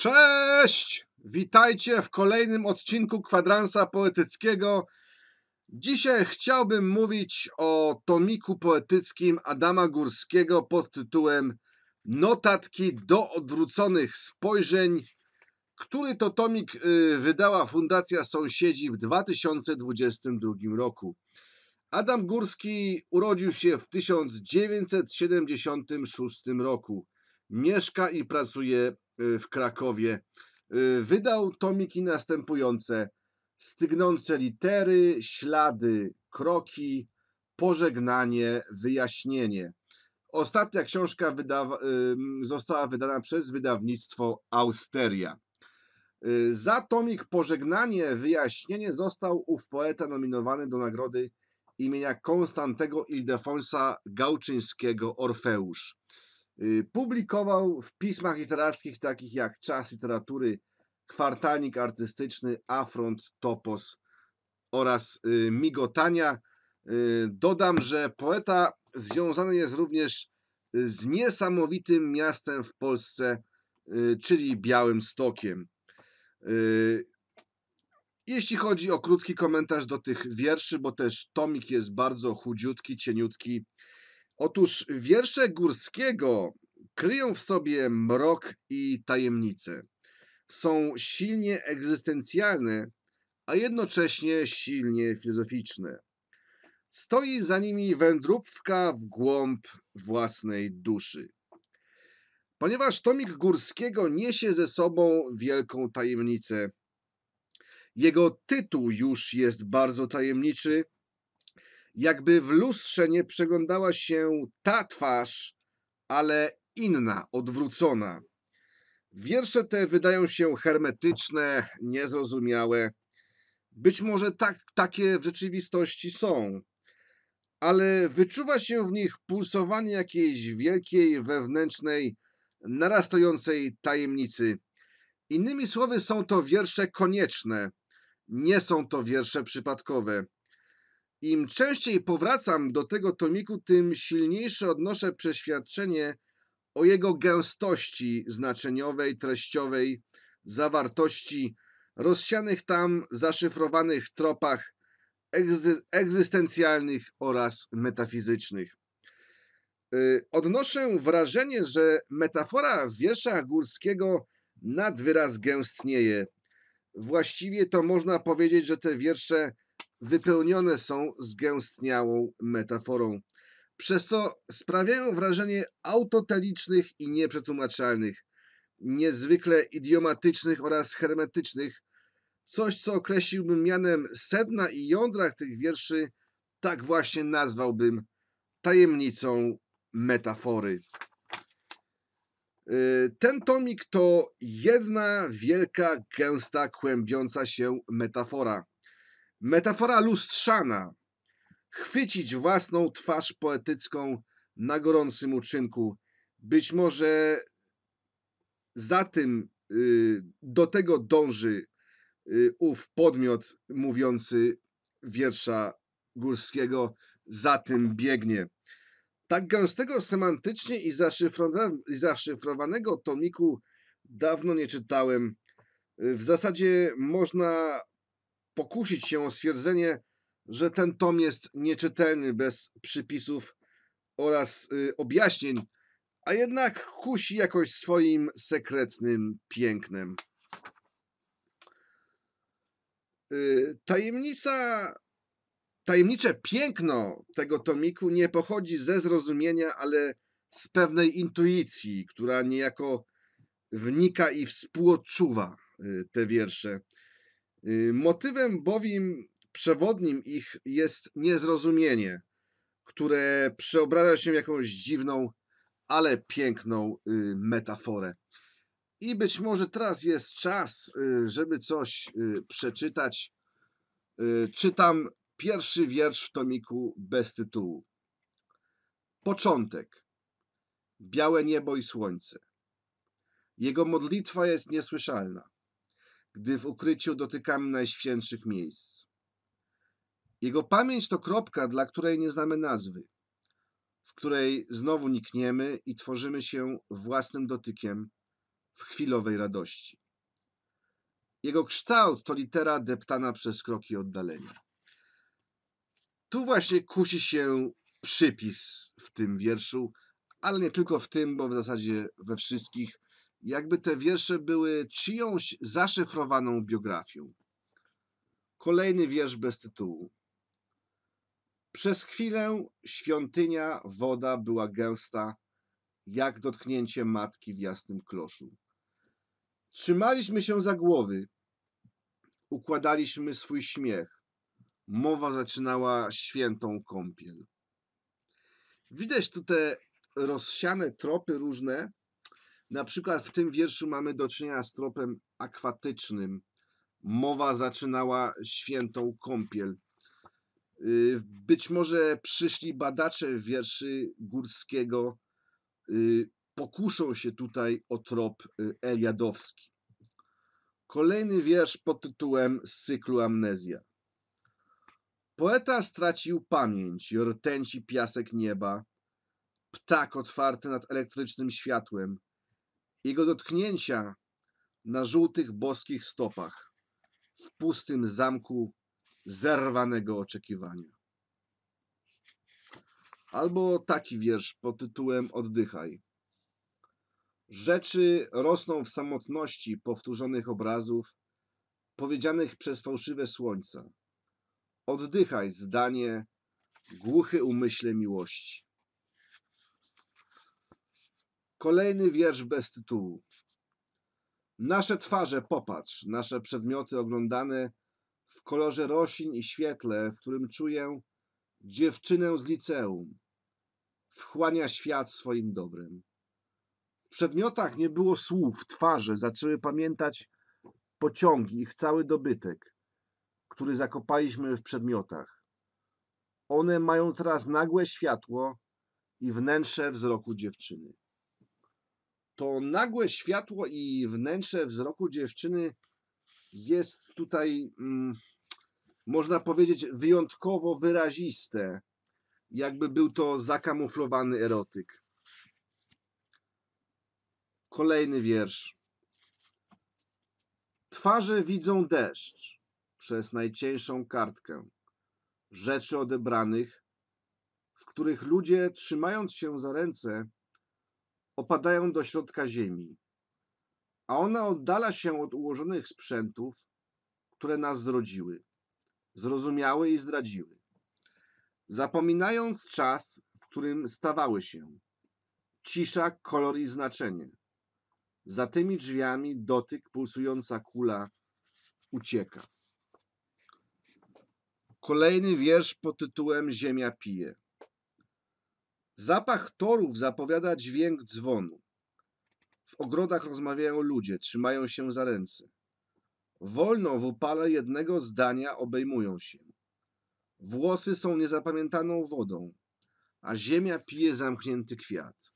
Cześć! Witajcie w kolejnym odcinku kwadransa poetyckiego. Dzisiaj chciałbym mówić o tomiku poetyckim Adama Górskiego pod tytułem Notatki do odwróconych spojrzeń, który to tomik y, wydała Fundacja Sąsiedzi w 2022 roku. Adam Górski urodził się w 1976 roku. Mieszka i pracuje Y, w Krakowie. Y, wydał tomiki następujące: Stygnące litery, ślady, kroki, pożegnanie, wyjaśnienie. Ostatnia książka y, została wydana przez wydawnictwo Austeria. Za tomik Pożegnanie, wyjaśnienie został ów poeta nominowany do nagrody imienia Konstantego Ildefonsa Gałczyńskiego Orfeusz. Y, publikował w pismach literackich takich jak Czas Literatury, Kwartalnik Artystyczny, Afront, Topos oraz y, Migotania. Y, dodam, że poeta związany jest również z niesamowitym miastem w Polsce, czyli Białym Stokiem. Jeśli chodzi o krótki komentarz do tych wierszy, bo też tomik jest bardzo chudziutki, cieniutki, Otóż wiersze Górskiego kryją w sobie mrok i tajemnice. Są silnie egzystencjalne, a jednocześnie silnie filozoficzne. Stoi za nimi wędrówka w głąb własnej duszy. Ponieważ tomik Górskiego niesie ze sobą wielką tajemnicę. Jego tytuł już jest bardzo tajemniczy – jakby w lustrze nie przeglądała się ta twarz, ale inna, odwrócona. Wiersze te wydają się hermetyczne, niezrozumiałe. Być może tak, takie w rzeczywistości są, ale wyczuwa się w nich pulsowanie jakiejś wielkiej, wewnętrznej, narastającej tajemnicy. Innymi słowy, są to wiersze konieczne, nie są to wiersze przypadkowe. Im częściej powracam do tego tomiku, tym silniejsze odnoszę przeświadczenie o jego gęstości znaczeniowej, treściowej, zawartości, rozsianych tam zaszyfrowanych tropach egzy egzystencjalnych oraz metafizycznych. Y, odnoszę wrażenie, że metafora wiersza Górskiego nad wyraz gęstnieje. Właściwie to można powiedzieć, że te wiersze wypełnione są zgęstniałą metaforą, przez co sprawiają wrażenie autotelicznych i nieprzetłumaczalnych, niezwykle idiomatycznych oraz hermetycznych, coś co określiłbym mianem sedna i jądra tych wierszy, tak właśnie nazwałbym tajemnicą metafory. Y, ten tomik to jedna wielka, gęsta, kłębiąca się metafora. Metafora lustrzana. Chwycić własną twarz poetycką na gorącym uczynku. Być może za tym y, do tego dąży y, ów podmiot mówiący wiersza górskiego, za tym biegnie. Tak gęstego semantycznie i, zaszyfrowa i zaszyfrowanego tomiku dawno nie czytałem. W zasadzie można pokusić się o stwierdzenie, że ten tom jest nieczytelny bez przypisów oraz y, objaśnień, a jednak kusi jakoś swoim sekretnym pięknem. Y, tajemnica, tajemnicze piękno tego tomiku nie pochodzi ze zrozumienia, ale z pewnej intuicji, która niejako wnika i współodczuwa y, te wiersze. Y, motywem bowiem przewodnim ich jest niezrozumienie, które przeobraża się w jakąś dziwną, ale piękną y, metaforę. I być może teraz jest czas, y, żeby coś przeczytać. Czytam pierwszy wiersz w tomiku bez tytułu. Początek. Białe niebo i słońce. Jego modlitwa jest niesłyszalna gdy w ukryciu dotykamy najświętszych miejsc. Jego pamięć to kropka, dla której nie znamy nazwy, w której znowu nikniemy i tworzymy się własnym dotykiem w chwilowej radości. Jego kształt to litera deptana przez kroki oddalenia. Tu właśnie kusi się przypis w tym wierszu, ale nie tylko w tym, bo w zasadzie we wszystkich jakby te wiersze były czyjąś zaszyfrowaną biografią. Kolejny wiersz bez tytułu. Przez chwilę świątynia woda była gęsta, jak dotknięcie matki w jasnym kloszu. Trzymaliśmy się za głowy, układaliśmy swój śmiech. Mowa zaczynała świętą kąpiel. Widać tu te rozsiane tropy różne, na przykład w tym wierszu mamy do czynienia z tropem akwatycznym. Mowa zaczynała świętą kąpiel. Y, być może przyszli badacze wierszy Górskiego y, pokuszą się tutaj o trop y, Eliadowski. Kolejny wiersz pod tytułem z cyklu Amnezja. Poeta stracił pamięć, rtęci piasek nieba, ptak otwarty nad elektrycznym światłem, jego dotknięcia na żółtych boskich stopach w pustym zamku zerwanego oczekiwania. Albo taki wiersz pod tytułem Oddychaj. Rzeczy rosną w samotności powtórzonych obrazów, powiedzianych przez fałszywe słońca. Oddychaj zdanie, głuchy umyśle miłości. Kolejny wiersz bez tytułu. Nasze twarze popatrz, nasze przedmioty oglądane w kolorze roślin i świetle, w którym czuję dziewczynę z liceum. Wchłania świat swoim dobrem. W przedmiotach nie było słów, twarze zaczęły pamiętać pociągi, ich cały dobytek, który zakopaliśmy w przedmiotach. One mają teraz nagłe światło i wnętrze wzroku dziewczyny to nagłe światło i wnętrze wzroku dziewczyny jest tutaj, mm, można powiedzieć, wyjątkowo wyraziste. Jakby był to zakamuflowany erotyk. Kolejny wiersz. Twarze widzą deszcz przez najcieńszą kartkę. Rzeczy odebranych, w których ludzie, trzymając się za ręce, opadają do środka ziemi, a ona oddala się od ułożonych sprzętów, które nas zrodziły, zrozumiały i zdradziły, zapominając czas, w którym stawały się. Cisza, kolor i znaczenie. Za tymi drzwiami dotyk pulsująca kula ucieka. Kolejny wiersz pod tytułem Ziemia pije. Zapach torów zapowiada dźwięk dzwonu. W ogrodach rozmawiają ludzie, trzymają się za ręce. Wolno w upale jednego zdania obejmują się. Włosy są niezapamiętaną wodą, a ziemia pije zamknięty kwiat.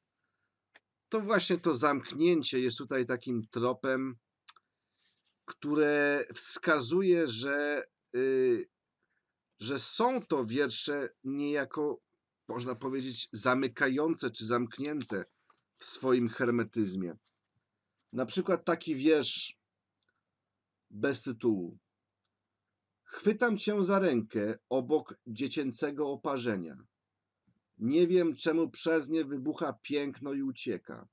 To właśnie to zamknięcie jest tutaj takim tropem, które wskazuje, że, yy, że są to wiersze niejako można powiedzieć, zamykające czy zamknięte w swoim hermetyzmie. Na przykład taki wiersz bez tytułu. Chwytam cię za rękę obok dziecięcego oparzenia. Nie wiem, czemu przez nie wybucha piękno i ucieka.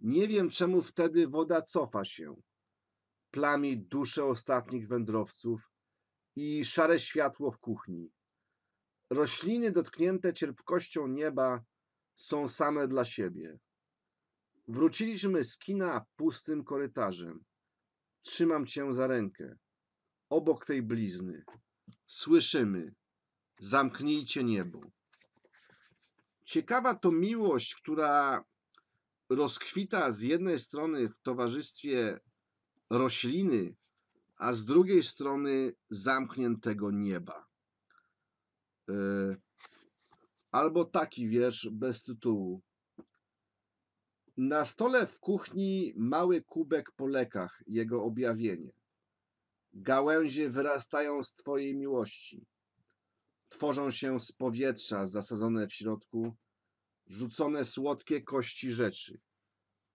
Nie wiem, czemu wtedy woda cofa się. Plami dusze ostatnich wędrowców i szare światło w kuchni. Rośliny dotknięte cierpkością nieba są same dla siebie. Wróciliśmy z kina pustym korytarzem. Trzymam cię za rękę. Obok tej blizny. Słyszymy. Zamknijcie niebo. Ciekawa to miłość, która rozkwita z jednej strony w towarzystwie rośliny, a z drugiej strony zamkniętego nieba. E, albo taki wiersz bez tytułu. Na stole w kuchni mały kubek po lekach, jego objawienie. Gałęzie wyrastają z Twojej miłości. Tworzą się z powietrza zasadzone w środku, rzucone słodkie kości rzeczy.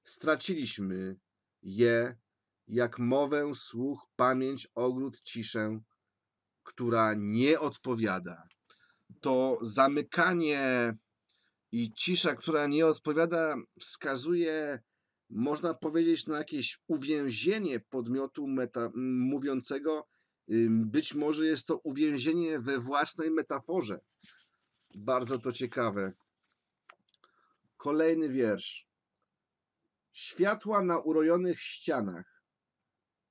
Straciliśmy je, jak mowę, słuch, pamięć, ogród, ciszę, która nie odpowiada to zamykanie i cisza, która nie odpowiada, wskazuje, można powiedzieć, na jakieś uwięzienie podmiotu meta, mówiącego. Być może jest to uwięzienie we własnej metaforze. Bardzo to ciekawe. Kolejny wiersz. Światła na urojonych ścianach.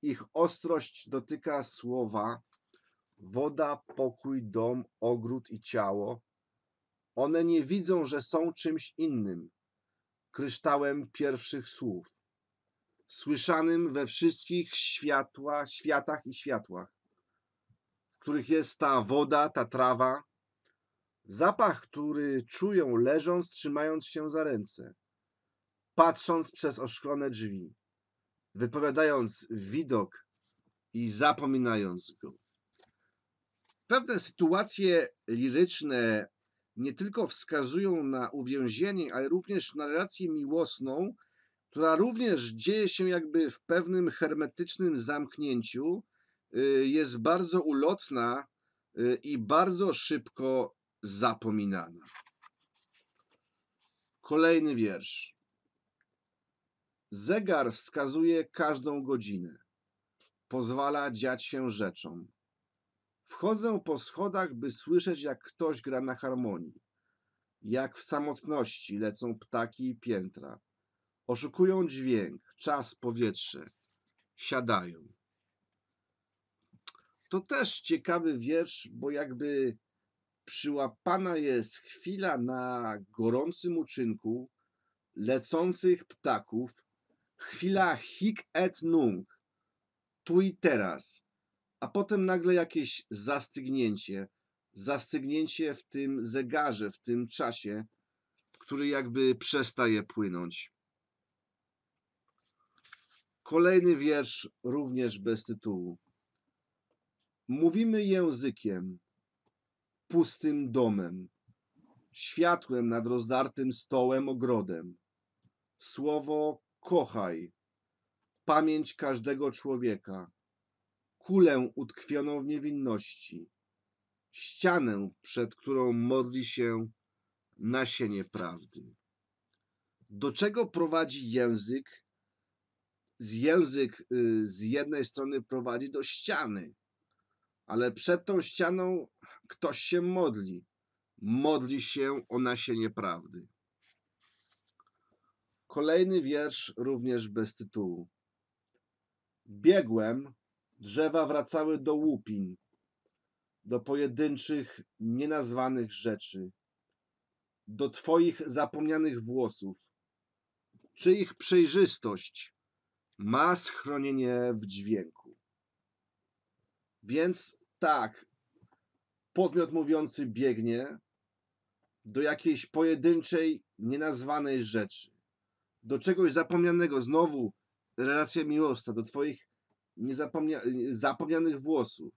Ich ostrość dotyka słowa, woda, pokój, dom, ogród i ciało. One nie widzą, że są czymś innym, kryształem pierwszych słów, słyszanym we wszystkich światła, światach i światłach, w których jest ta woda, ta trawa, zapach, który czują leżąc, trzymając się za ręce, patrząc przez oszklone drzwi, wypowiadając widok i zapominając go. Pewne sytuacje liryczne nie tylko wskazują na uwięzienie, ale również na relację miłosną, która również dzieje się jakby w pewnym hermetycznym zamknięciu, y, jest bardzo ulotna y, i bardzo szybko zapominana. Kolejny wiersz. Zegar wskazuje każdą godzinę. Pozwala dziać się rzeczom. Wchodzę po schodach, by słyszeć, jak ktoś gra na harmonii. Jak w samotności lecą ptaki i piętra. Oszukują dźwięk, czas, powietrze. Siadają. To też ciekawy wiersz, bo jakby przyłapana jest chwila na gorącym uczynku lecących ptaków, chwila hic et nunc, tu i teraz, a potem nagle jakieś zastygnięcie, zastygnięcie w tym zegarze, w tym czasie, który jakby przestaje płynąć. Kolejny wiersz, również bez tytułu. Mówimy językiem, pustym domem, światłem nad rozdartym stołem, ogrodem. Słowo kochaj, pamięć każdego człowieka, kulę utkwioną w niewinności, ścianę, przed którą modli się nasienie prawdy. Do czego prowadzi język? Z język y, z jednej strony prowadzi do ściany, ale przed tą ścianą ktoś się modli. Modli się o nasienie prawdy. Kolejny wiersz również bez tytułu. Biegłem, Drzewa wracały do łupin, do pojedynczych, nienazwanych rzeczy, do Twoich zapomnianych włosów. Czy ich przejrzystość ma schronienie w dźwięku? Więc tak, podmiot mówiący biegnie do jakiejś pojedynczej, nienazwanej rzeczy, do czegoś zapomnianego, znowu relacja miłosna, do Twoich niezapomnia, zapomnianych włosów.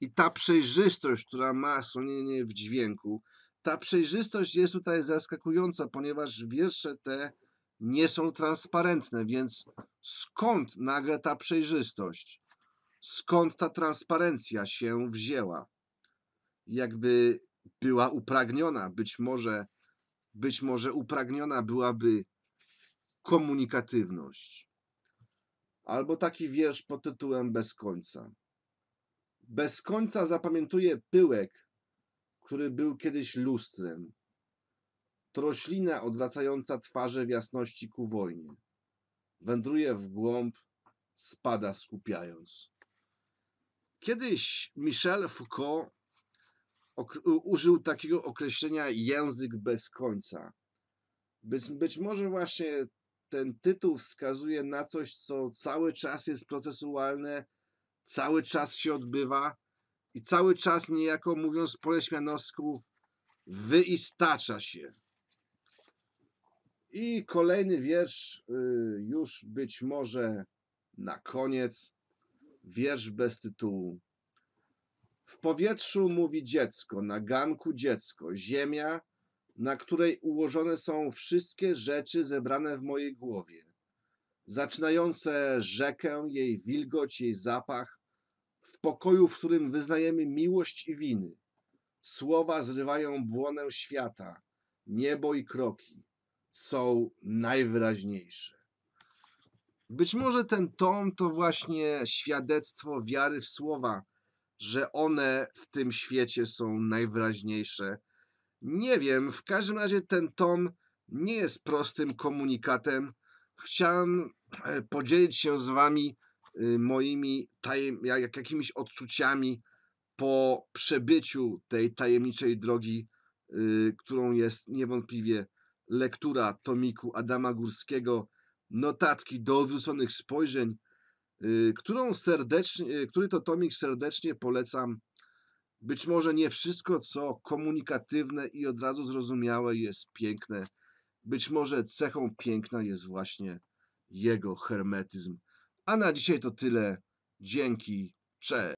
I ta przejrzystość, która ma słonienie w dźwięku, ta przejrzystość jest tutaj zaskakująca, ponieważ wiersze te nie są transparentne, więc skąd nagle ta przejrzystość? Skąd ta transparencja się wzięła? Jakby była upragniona, być może, być może upragniona byłaby komunikatywność. Albo taki wiersz pod tytułem Bez końca. Bez końca zapamiętuje pyłek, który był kiedyś lustrem, roślina odwracająca twarze w jasności ku wojnie. Wędruje w głąb, spada skupiając. Kiedyś Michel Foucault użył takiego określenia język bez końca. Być, być może właśnie ten tytuł wskazuje na coś, co cały czas jest procesualne, cały czas się odbywa i cały czas niejako mówiąc po leśmianowsku wyistacza się. I kolejny wiersz y, już być może na koniec. Wiersz bez tytułu. W powietrzu mówi dziecko, na ganku dziecko, ziemia na której ułożone są wszystkie rzeczy zebrane w mojej głowie, zaczynające rzekę, jej wilgoć, jej zapach, w pokoju, w którym wyznajemy miłość i winy. Słowa zrywają błonę świata, niebo i kroki są najwyraźniejsze. Być może ten tom to właśnie świadectwo wiary w słowa, że one w tym świecie są najwyraźniejsze nie wiem, w każdym razie ten tom nie jest prostym komunikatem. Chciałem e, podzielić się z wami y, moimi tajem, jak, jakimiś odczuciami po przebyciu tej tajemniczej drogi, y, którą jest niewątpliwie lektura tomiku Adama Górskiego, notatki do odwróconych spojrzeń, y, którą serdecznie, który to tomik serdecznie polecam być może nie wszystko, co komunikatywne i od razu zrozumiałe, jest piękne. Być może cechą piękna jest właśnie jego hermetyzm. A na dzisiaj to tyle. Dzięki. Cześć.